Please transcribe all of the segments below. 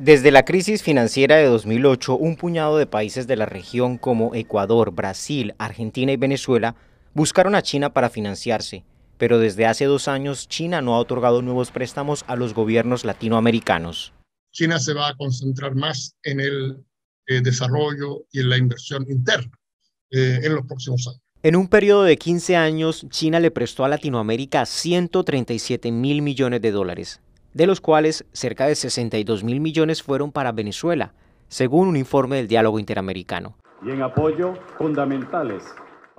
Desde la crisis financiera de 2008, un puñado de países de la región como Ecuador, Brasil, Argentina y Venezuela buscaron a China para financiarse, pero desde hace dos años China no ha otorgado nuevos préstamos a los gobiernos latinoamericanos. China se va a concentrar más en el eh, desarrollo y en la inversión interna eh, en los próximos años. En un periodo de 15 años, China le prestó a Latinoamérica 137 mil millones de dólares, de los cuales cerca de 62 mil millones fueron para Venezuela, según un informe del diálogo interamericano. Y en apoyo fundamentales.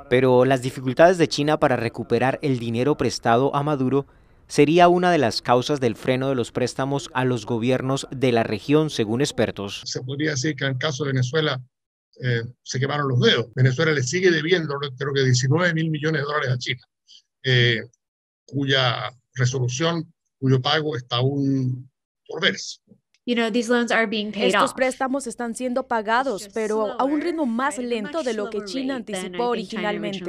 Pero las dificultades de China para recuperar el dinero prestado a Maduro sería una de las causas del freno de los préstamos a los gobiernos de la región, según expertos. Se podría decir que en el caso de Venezuela eh, se quemaron los dedos. Venezuela le sigue debiendo creo que 19 mil millones de dólares a China, eh, cuya resolución cuyo pago está aún por verse. Estos préstamos están siendo pagados, pero a un ritmo más lento de lo que China anticipó originalmente.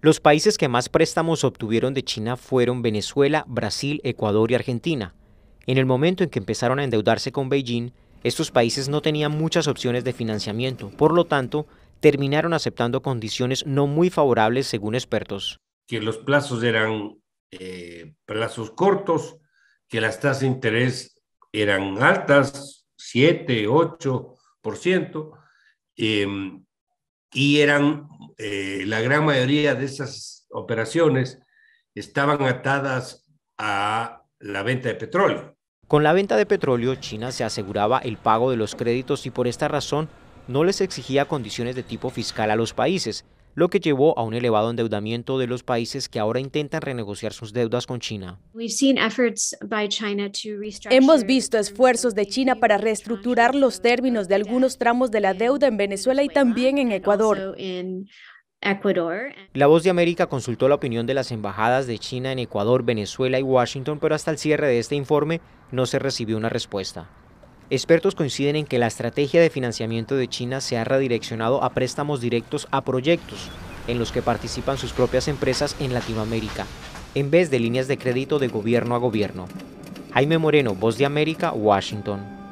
Los países que más préstamos obtuvieron de China fueron Venezuela, Brasil, Ecuador y Argentina. En el momento en que empezaron a endeudarse con Beijing, estos países no tenían muchas opciones de financiamiento, por lo tanto, terminaron aceptando condiciones no muy favorables según expertos. Que los plazos eran eh, plazos cortos, que las tasas de interés eran altas, 7, 8%, eh, y eran eh, la gran mayoría de esas operaciones estaban atadas a la venta de petróleo. Con la venta de petróleo, China se aseguraba el pago de los créditos y por esta razón no les exigía condiciones de tipo fiscal a los países, lo que llevó a un elevado endeudamiento de los países que ahora intentan renegociar sus deudas con China. Hemos visto esfuerzos de China para reestructurar los términos de algunos tramos de la deuda en Venezuela y también en Ecuador. La Voz de América consultó la opinión de las embajadas de China en Ecuador, Venezuela y Washington, pero hasta el cierre de este informe no se recibió una respuesta. Expertos coinciden en que la estrategia de financiamiento de China se ha redireccionado a préstamos directos a proyectos en los que participan sus propias empresas en Latinoamérica, en vez de líneas de crédito de gobierno a gobierno. Jaime Moreno, Voz de América, Washington.